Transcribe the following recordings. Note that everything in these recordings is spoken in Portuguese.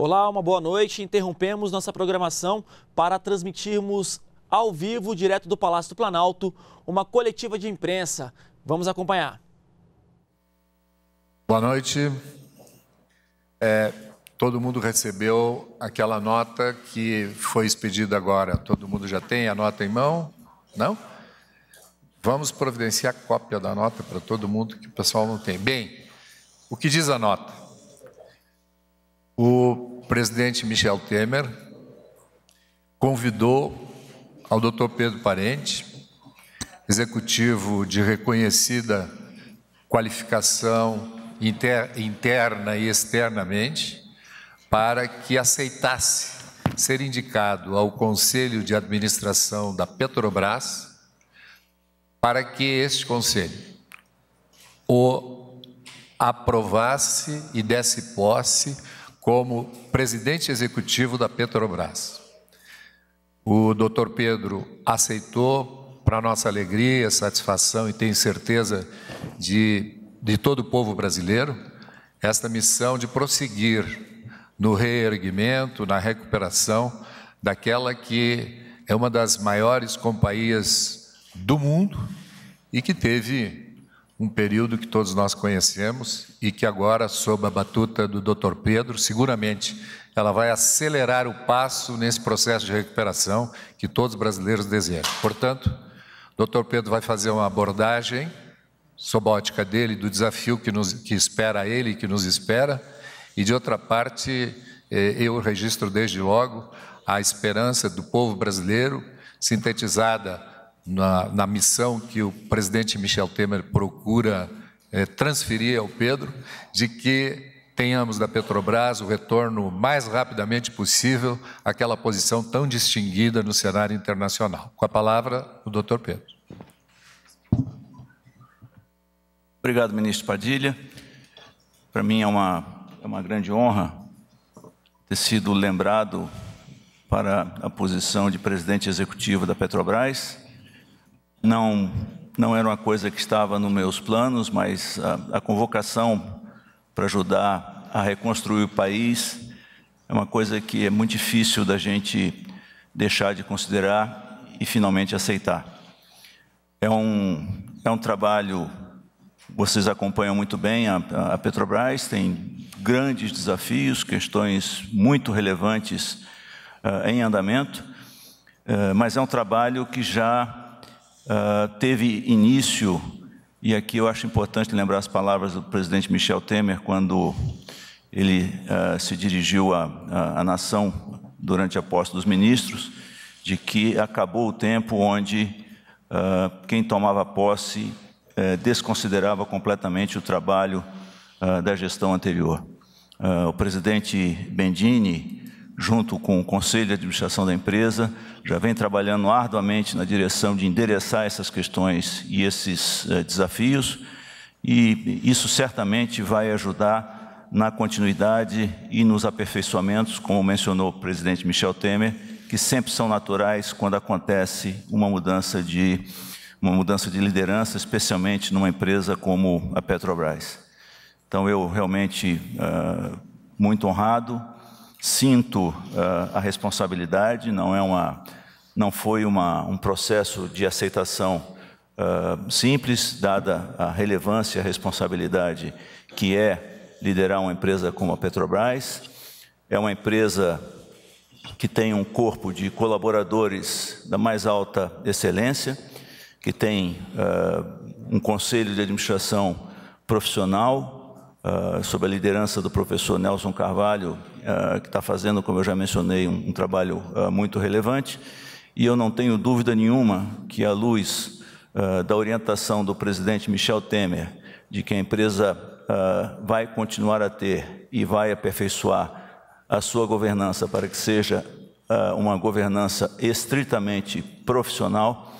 Olá, uma boa noite. Interrompemos nossa programação para transmitirmos ao vivo, direto do Palácio do Planalto, uma coletiva de imprensa. Vamos acompanhar. Boa noite. É, todo mundo recebeu aquela nota que foi expedida agora. Todo mundo já tem a nota em mão? Não? Vamos providenciar cópia da nota para todo mundo que o pessoal não tem. Bem, o que diz a nota? O presidente Michel Temer convidou ao Dr. Pedro Parente, executivo de reconhecida qualificação interna e externamente, para que aceitasse ser indicado ao Conselho de Administração da Petrobras, para que este conselho o aprovasse e desse posse como presidente executivo da Petrobras. O doutor Pedro aceitou, para nossa alegria, satisfação e tenho certeza de, de todo o povo brasileiro, esta missão de prosseguir no reerguimento, na recuperação daquela que é uma das maiores companhias do mundo e que teve um período que todos nós conhecemos e que agora, sob a batuta do Dr. Pedro, seguramente ela vai acelerar o passo nesse processo de recuperação que todos os brasileiros desejam. Portanto, o Dr. Pedro vai fazer uma abordagem sob a ótica dele do desafio que nos que espera ele, que nos espera, e de outra parte, eh, eu registro desde logo a esperança do povo brasileiro sintetizada na, na missão que o presidente Michel Temer procura é, transferir ao Pedro, de que tenhamos da Petrobras o retorno mais rapidamente possível àquela posição tão distinguida no cenário internacional. Com a palavra, o doutor Pedro. Obrigado, ministro Padilha. Para mim é uma, é uma grande honra ter sido lembrado para a posição de presidente executivo da Petrobras não, não era uma coisa que estava nos meus planos, mas a, a convocação para ajudar a reconstruir o país é uma coisa que é muito difícil da gente deixar de considerar e finalmente aceitar. É um, é um trabalho, vocês acompanham muito bem, a, a Petrobras tem grandes desafios, questões muito relevantes uh, em andamento, uh, mas é um trabalho que já ah, teve início, e aqui eu acho importante lembrar as palavras do presidente Michel Temer, quando ele uh, se dirigiu à nação durante a posse dos ministros, de que acabou o tempo onde uh, quem tomava posse eh, desconsiderava completamente o trabalho da gestão anterior. o presidente Bendini, junto com o conselho de administração da empresa, já vem trabalhando arduamente na direção de endereçar essas questões e esses eh, desafios, e isso certamente vai ajudar na continuidade e nos aperfeiçoamentos, como mencionou o presidente Michel Temer, que sempre são naturais quando acontece uma mudança de uma mudança de liderança, especialmente numa empresa como a Petrobras. Então, eu realmente uh, muito honrado sinto uh, a responsabilidade, não, é uma, não foi uma, um processo de aceitação uh, simples, dada a relevância e a responsabilidade que é liderar uma empresa como a Petrobras. É uma empresa que tem um corpo de colaboradores da mais alta excelência, que tem uh, um conselho de administração profissional, sob a liderança do professor Nelson Carvalho, ah, que está fazendo, como eu já mencionei, um, um trabalho uh, muito relevante. E eu não tenho dúvida nenhuma que, à luz uh, da orientação do presidente Michel Temer, de que a empresa vai continuar a ter e vai aperfeiçoar a sua governança para que seja uma governança estritamente profissional,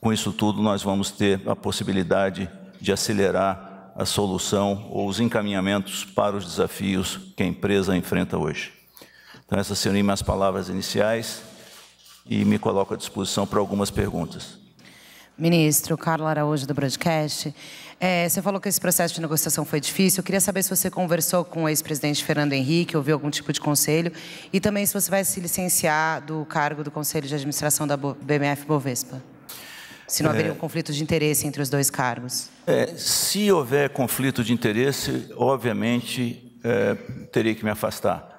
com isso tudo nós vamos ter a possibilidade de acelerar a solução ou os encaminhamentos para os desafios que a empresa enfrenta hoje. Então, essas seriam minhas palavras iniciais e me coloco à disposição para algumas perguntas. Ministro, Carla Araújo, do Broadcast. É, você falou que esse processo de negociação foi difícil. Eu queria saber se você conversou com o ex-presidente Fernando Henrique, ouviu algum tipo de conselho, e também se você vai se licenciar do cargo do Conselho de Administração da BMF Bovespa se não é, haveria um conflito de interesse entre os dois cargos. É, se houver conflito de interesse, obviamente é, teria que me afastar.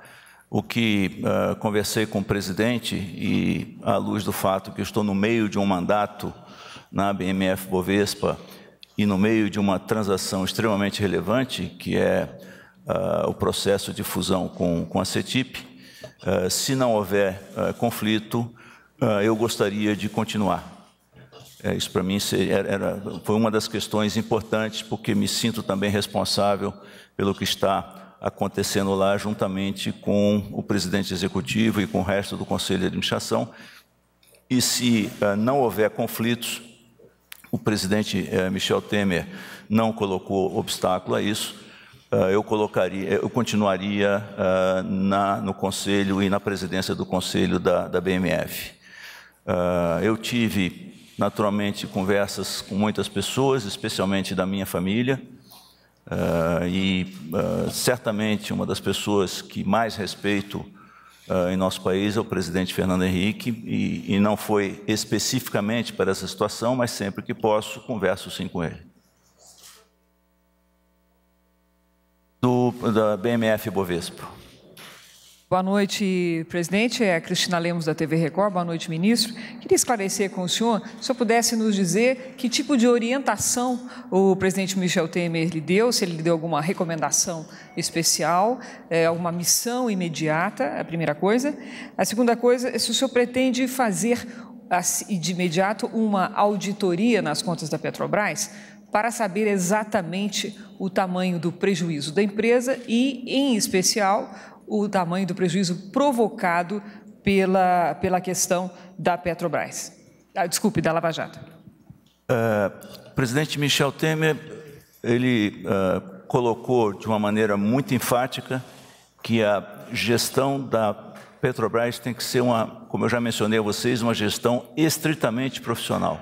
O que é, conversei com o presidente, e à luz do fato que estou no meio de um mandato na BMF Bovespa e no meio de uma transação extremamente relevante, que é uh, o processo de fusão com, com a CETIP, uh, é, se não houver conflito, eu gostaria de continuar. É, isso para mim era, foi uma das questões importantes, porque me sinto também responsável pelo que está acontecendo lá, juntamente com o presidente executivo e com o resto do conselho de administração. E se uh, não houver conflitos, o presidente uh, Michel Temer não colocou obstáculo a isso, eh, eu colocaria, eu continuaria uh, na, no conselho e na presidência do conselho da, da BMF. Uh, eu tive naturalmente, conversas com muitas pessoas, especialmente da minha família. Uh, e uh, certamente uma das pessoas que mais respeito uh, em nosso país é o presidente Fernando Henrique, e, e, não foi especificamente para essa situação, mas sempre que posso, converso sim com ele. Do, da BMF Bovespa. Boa noite, presidente. É a Cristina Lemos da TV Record. Boa noite, ministro. Queria esclarecer com o senhor, se o senhor pudesse nos dizer que tipo de orientação o presidente Michel Temer lhe deu, se ele lhe deu alguma recomendação especial, eh, alguma missão imediata, a primeira coisa. A segunda coisa, se o senhor pretende fazer de imediato uma auditoria nas contas da Petrobras para saber exatamente o tamanho do prejuízo da empresa e, em especial, o tamanho do prejuízo provocado pela, pela questão da Petrobras. Ah, desculpe, da Lava Jato. Uh, presidente Michel Temer, ele uh, colocou de uma maneira muito enfática que a gestão da Petrobras tem que ser uma, como eu já mencionei a vocês, uma gestão estritamente profissional.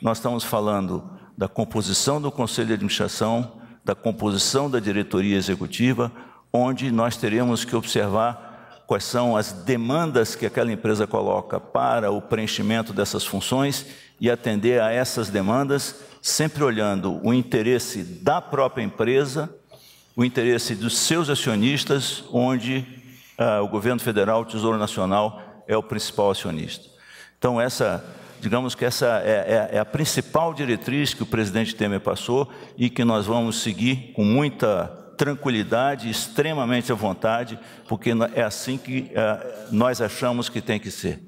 Nós estamos falando da composição do conselho de administração, da composição da diretoria executiva, onde nós teremos que observar quais são as demandas que aquela empresa coloca para o preenchimento dessas funções e atender a essas demandas, sempre olhando o interesse da própria empresa, o interesse dos seus acionistas, onde ah, o governo federal, o Tesouro Nacional é o principal acionista. Então, essa, digamos que essa é, é, é a principal diretriz que o presidente Temer passou e que nós vamos seguir com muita tranquilidade, extremamente à vontade, porque é assim que uh, nós achamos que tem que ser.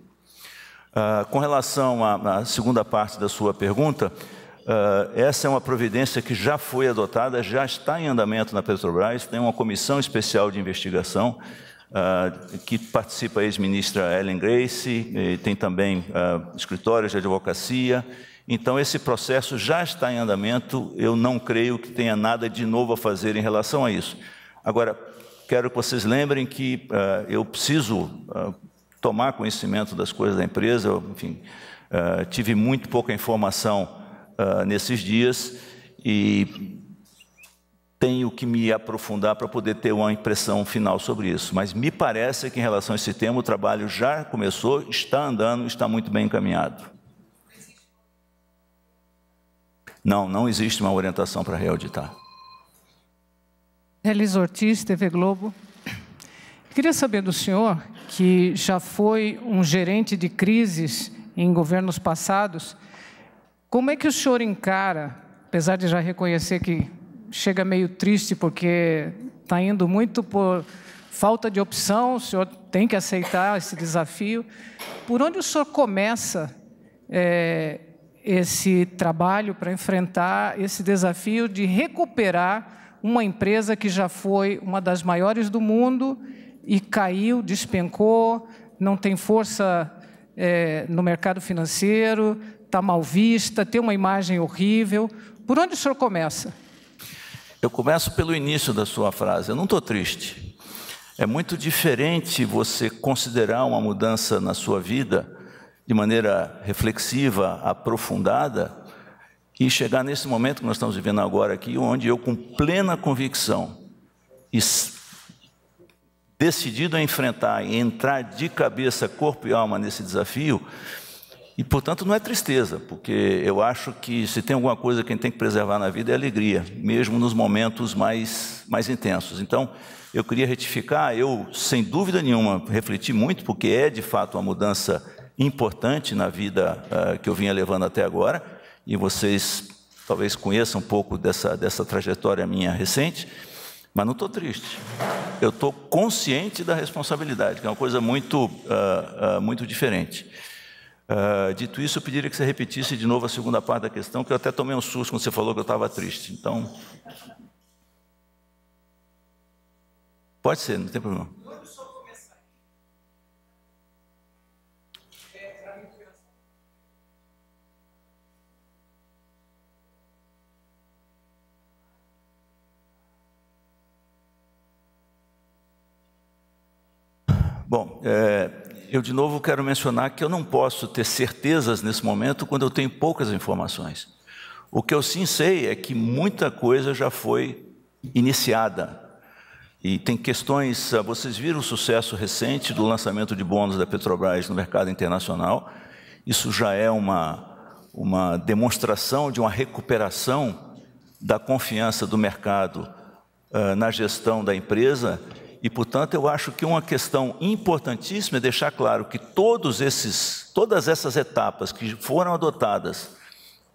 Uh, com relação à, à, segunda parte da sua pergunta, uh, essa é uma providência que já foi adotada, já está em andamento na Petrobras, tem uma comissão especial de investigação Uh, que participa a ex-ministra Ellen Grace, tem também uh, escritórios de advocacia então, esse processo já está em andamento, eu não creio que tenha nada de novo a fazer em relação a isso. Agora, quero que vocês lembrem que uh, eu preciso uh, tomar conhecimento das coisas da empresa, eu, enfim, uh, tive muito pouca informação nesses dias e tenho que me aprofundar para poder ter uma impressão final sobre isso. Mas me parece que, em relação a esse tema, o trabalho já começou, está andando, está muito bem encaminhado. Não, não existe uma orientação para reauditar. Elis Ortiz, TV Globo. Queria saber do senhor, que já foi um gerente de crises em governos passados, como é que o senhor encara, apesar de já reconhecer que chega meio triste porque está indo muito por falta de opção, o senhor tem que aceitar esse desafio, por onde o senhor começa é, esse trabalho para enfrentar esse desafio de recuperar uma empresa que já foi uma das maiores do mundo e caiu, despencou, não tem força é, no mercado financeiro, está mal vista, tem uma imagem horrível. Por onde o senhor começa? Eu começo pelo início da sua frase. Eu não estou triste. É muito diferente você considerar uma mudança na sua vida de maneira reflexiva, aprofundada, e chegar nesse momento que nós estamos vivendo agora aqui, onde eu, com plena convicção, decidido a enfrentar e entrar de cabeça, corpo e alma nesse desafio, e portanto não é tristeza, porque eu acho que se tem alguma coisa que a gente tem que preservar na vida é alegria, mesmo nos momentos mais, mais intensos. Então, eu queria retificar, eu sem dúvida nenhuma refleti muito, porque é de fato uma mudança importante na vida uh, que eu vinha levando até agora, e vocês talvez conheçam um pouco dessa, dessa trajetória minha recente, mas não estou triste. Eu estou consciente da responsabilidade, que é uma coisa muito, uh, uh, muito diferente. Uh, dito isso, eu pediria que você repetisse de novo a segunda parte da questão, que eu até tomei um susto quando você falou que eu estava triste. Então. Pode ser, não tem problema. É, eu de novo quero mencionar que eu não posso ter certezas nesse momento quando eu tenho poucas informações. O que eu sim sei é que muita coisa já foi iniciada. E tem questões, ah, vocês viram o sucesso recente do lançamento de bônus da Petrobras no mercado internacional? Isso já é uma, uma demonstração de uma recuperação da confiança do mercado uh, na gestão da empresa e, portanto, eu acho que uma questão importantíssima é deixar claro que todos esses, todas essas etapas que foram adotadas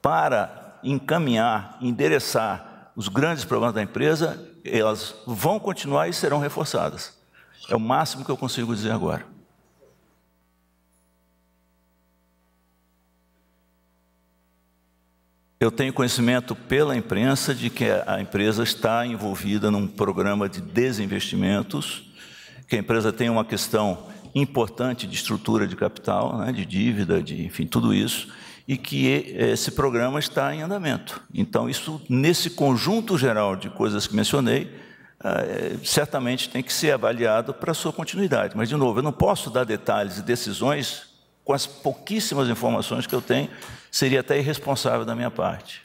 para encaminhar, endereçar os grandes problemas da empresa, elas vão continuar e serão reforçadas. É o máximo que eu consigo dizer agora. Eu tenho conhecimento pela imprensa de que a empresa está envolvida num programa de desinvestimentos, que a empresa tem uma questão importante de estrutura de capital, né, de dívida, de enfim, tudo isso, e que eh, esse programa está em andamento. Então, isso, nesse conjunto geral de coisas que mencionei, ah, eh, certamente tem que ser avaliado para sua continuidade. Mas, de novo, eu não posso dar detalhes e decisões com as pouquíssimas informações que eu tenho, seria até irresponsável da minha parte.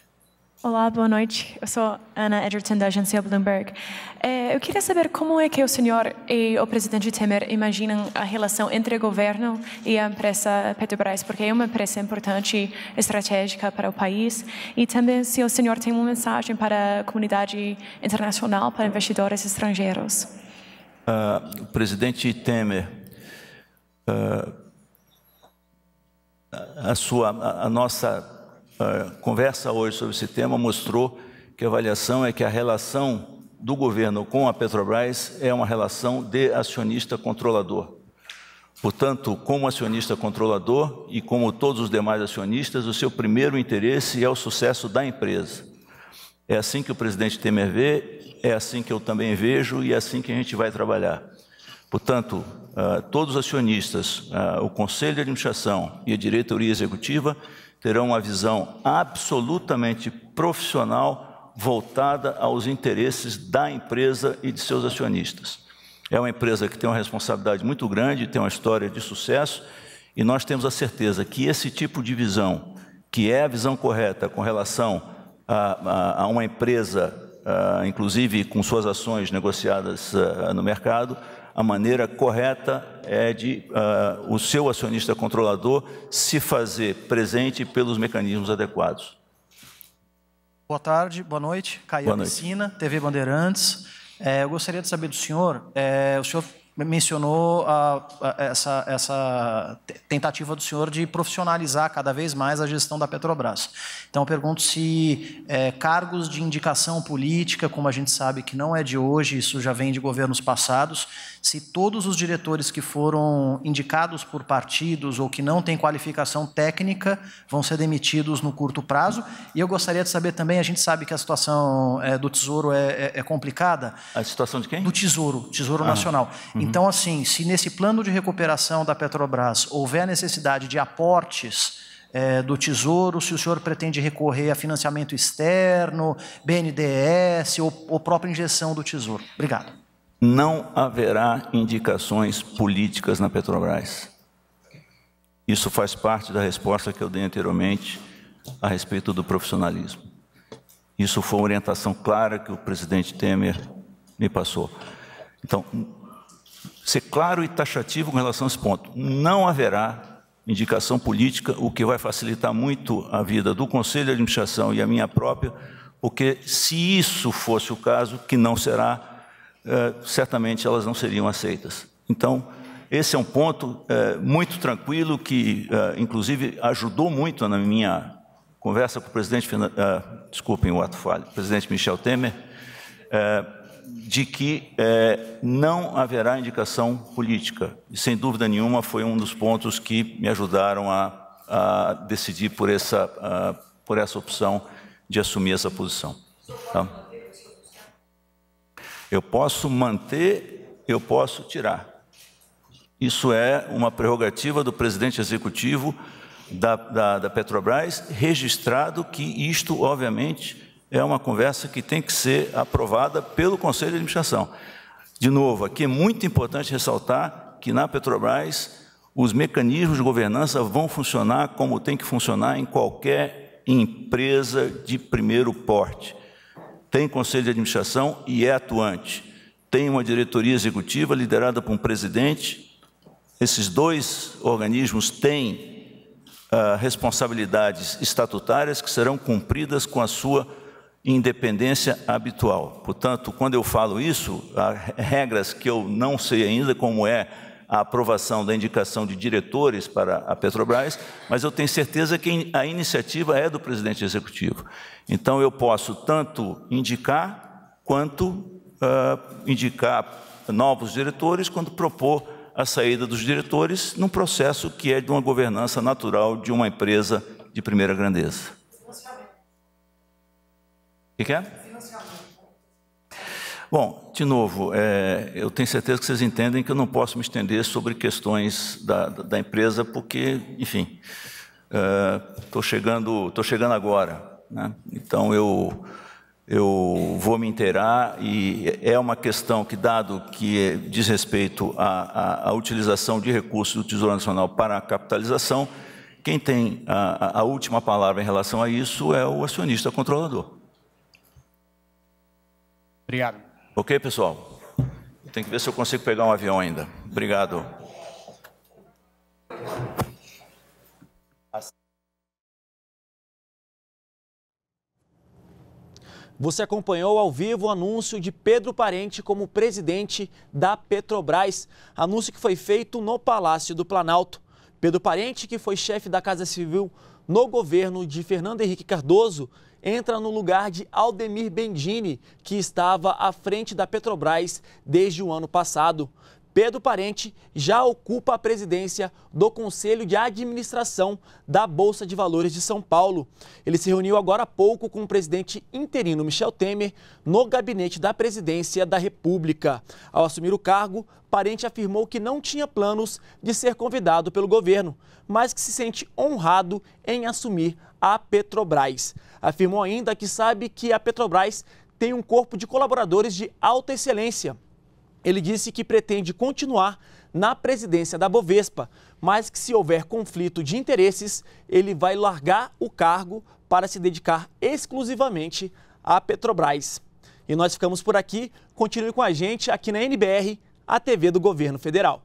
Olá, boa noite. Eu sou Ana Edgerton, da agência Bloomberg. É, eu queria saber como é que o senhor e o presidente Temer imaginam a relação entre o governo e a empresa Petrobras, porque é uma empresa importante, estratégica para o país, e também se o senhor tem uma mensagem para a comunidade internacional, para investidores estrangeiros. Uh, o presidente Temer uh, a, sua, a, a nossa a eh, conversa hoje sobre esse tema mostrou que a avaliação é que a relação do governo com a Petrobras é uma relação de acionista controlador. Portanto, como acionista controlador e como todos os demais acionistas, o seu primeiro interesse é o sucesso da empresa. É assim que o presidente Temer vê, é assim que eu também vejo e é assim que a gente vai trabalhar. Portanto, ah, todos os acionistas, ah, o conselho de administração e a diretoria executiva terão uma visão absolutamente profissional voltada aos interesses da empresa e de seus acionistas. É uma empresa que tem uma responsabilidade muito grande, tem uma história de sucesso e nós temos a certeza que esse tipo de visão, que é a visão correta com relação a, a, a uma empresa, a, ah, inclusive com suas ações negociadas no mercado, a maneira correta é de uh, o seu acionista controlador se fazer presente pelos mecanismos adequados. Boa tarde, boa noite. Caio Piscina, TV Bandeirantes. É, eu gostaria de saber do senhor, é, o senhor mencionou essa, essa tentativa do senhor de profissionalizar cada vez mais a gestão da Petrobras. Então, eu pergunto se é, cargos de indicação política, como a gente sabe que não é de hoje, isso já vem de governos passados, se todos os diretores que foram indicados por partidos ou que não têm qualificação técnica vão ser demitidos no curto prazo. E eu gostaria de saber também, a gente sabe que a situação é, do Tesouro é, é, é complicada. A situação de quem? Do Tesouro, Tesouro ah. Nacional. Uhum. Então, assim, se nesse plano de recuperação da Petrobras houver necessidade de aportes é, do Tesouro, se o senhor pretende recorrer a financiamento externo, BNDES ou, ou própria injeção do Tesouro? Obrigado. Não haverá indicações políticas na Petrobras. Isso faz parte da resposta que eu dei anteriormente a respeito do profissionalismo. Isso foi uma orientação clara que o presidente Temer me passou. Então, ser claro e taxativo com relação a esse ponto. Não haverá indicação política, o que vai facilitar muito a vida do Conselho de Administração e a minha própria, porque se isso fosse o caso, que não será, eh, certamente elas não seriam aceitas. Então, esse é um ponto eh, muito tranquilo que, eh, inclusive, ajudou muito na minha conversa com o presidente, eh, desculpem o ato falho, presidente Michel Temer, eh, de que é, não haverá indicação política. E, sem dúvida nenhuma, foi um dos pontos que me ajudaram a, a decidir por essa, a, por essa opção de assumir essa posição. Tá? Eu posso manter, eu posso tirar. Isso é uma prerrogativa do presidente executivo da, da, da Petrobras, registrado que isto, obviamente, é uma conversa que tem que ser aprovada pelo Conselho de Administração. De novo, aqui é muito importante ressaltar que na Petrobras os mecanismos de governança vão funcionar como tem que funcionar em qualquer empresa de primeiro porte. Tem conselho de administração e é atuante. Tem uma diretoria executiva liderada por um presidente. Esses dois organismos têm ah, responsabilidades estatutárias que serão cumpridas com a sua independência habitual. Portanto, quando eu falo isso, há regras que eu não sei ainda como é a aprovação da indicação de diretores para a Petrobras, mas eu tenho certeza que a iniciativa é do presidente executivo. Então, eu posso tanto indicar quanto uh, indicar novos diretores, quanto propor a saída dos diretores num processo que é de uma governança natural de uma empresa de primeira grandeza. O que, que, é? Bom, de novo, é, eu tenho certeza que vocês entendem que eu não posso me estender sobre questões da, da empresa, porque, enfim, estou é, chegando, tô chegando agora. Né? Então, eu, eu vou me inteirar e é uma questão que, dado que diz respeito à, à, à utilização de recursos do Tesouro Nacional para a capitalização, quem tem a, a última palavra em relação a isso é o acionista controlador. Obrigado. Ok, pessoal? Tem que ver se eu consigo pegar um avião ainda. Obrigado. Você acompanhou ao vivo o anúncio de Pedro Parente como presidente da Petrobras, anúncio que foi feito no Palácio do Planalto. Pedro Parente, que foi chefe da Casa Civil no governo de Fernando Henrique Cardoso, entra no lugar de Aldemir Bendini, que estava à frente da Petrobras desde o ano passado. Pedro Parente já ocupa a presidência do Conselho de Administração da Bolsa de Valores de São Paulo. Ele se reuniu agora há pouco com o presidente interino Michel Temer no gabinete da presidência da República. Ao assumir o cargo, Parente afirmou que não tinha planos de ser convidado pelo governo, mas que se sente honrado em assumir à Petrobras. Afirmou ainda que sabe que a Petrobras tem um corpo de colaboradores de alta excelência. Ele disse que pretende continuar na presidência da Bovespa, mas que se houver conflito de interesses, ele vai largar o cargo para se dedicar exclusivamente à Petrobras. E nós ficamos por aqui. Continue com a gente aqui na NBR, a TV do Governo Federal.